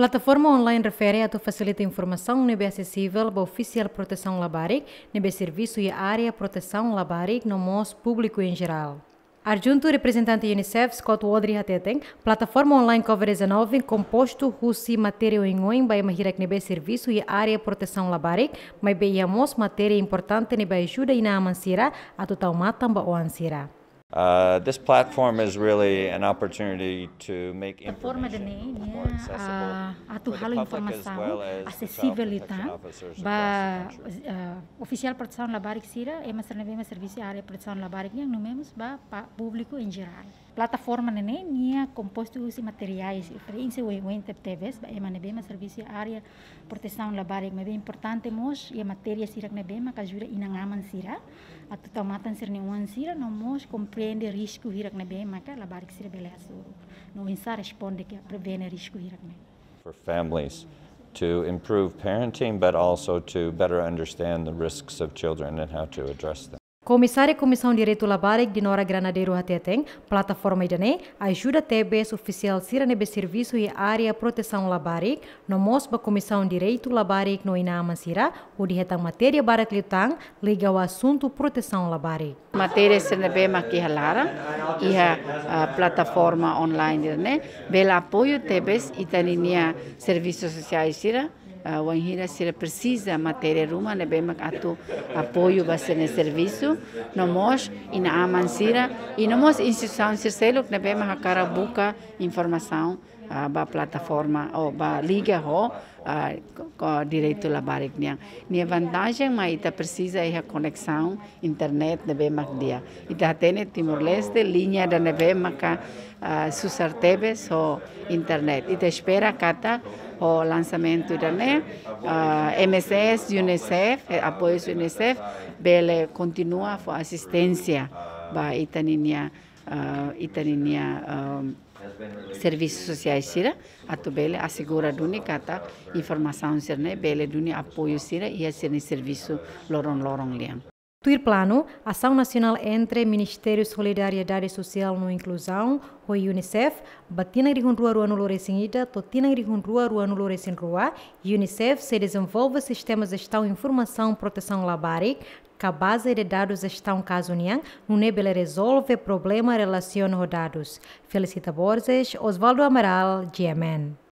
Plataforma online refere a tu facilita informação nebe acessível ba oficial proteção labarik, nebe serviço e área proteção labarik no mos público em geral. Arjunto representante UNICEF Scott Wodri Hateten, plataforma online COVID-19 composto se matéria em OIM by Mahirak Nebe Serviço e Área Proteção Labarik, mas beiamos matéria importante nebe ajuda ina na amansira, a total matam ba o ansira. Uh, this platform is really an opportunity to make information more accessible atual informação acessibilidade, tá? ba eh, eh, oficial proteção labarik sira e masranavema serviço área proteção labarik yang numemos né? ba público em geral plataforma nene né, nia né? composto usi materiais isso o ente teves ba é ema nebema serviço área proteção labarik me bem é importante mos e matéria sira nebema ka jura inangaman sira atu tamatan tá sir ne wan sira no mos compreende risco hirak nebema ka labarik sira beleza não insar responde que prevene risco hirak nebema for families to improve parenting, but also to better understand the risks of children and how to address them. Comissária Comissão Direito Labaric de Nora Granadeiro Hateteng, plataforma Idané, ajuda TBS oficial Siranebe Serviço e Área Proteção labaric no Mosba Comissão Direito Labaric no Inama Sira, o de retang matéria barat litang, liga ao assunto proteção Labarik. Matéria Siranebe Maquihalara e a, ah, plataforma online Idane, né? bela apoio TBS e Taninia Serviços Sociais Sira, ah, a Wanhira se precisa matéria-ruma, né, bem atu apoio base no serviço, no nós e na Amansira, e no nós instituição Circelo, né, bem a cara busca informação Ah, ba plataforma o ba liga ho a co direito la barik nia ni vantagem mai ta precisa ia conexão internet de bem dia e ta tene timor leste linha da neve maka susartebe so internet e te espera kata o lançamento da ne MSS UNICEF eh, apoio UNICEF bele continua fo assistência ba itaninia uh, um, itaninia uh, serviços sociais sira ato bele assegura duni kata informação sirne bele duni apoio sira ia e sirne serviço lorong lorong Lian. Tuir Plano, ação nacional entre Ministério Solidariedade Social no Inclusão, hoi UNICEF, batina rihun rua rua nulore sinida, totina rihun rua rua nulore sin rua, UNICEF se desenvolve sistemas de gestão informação proteção labari, que base de dados estão caso união, no nebele resolve problema relaciona dados. Felicita Borges, Osvaldo Amaral, GMN.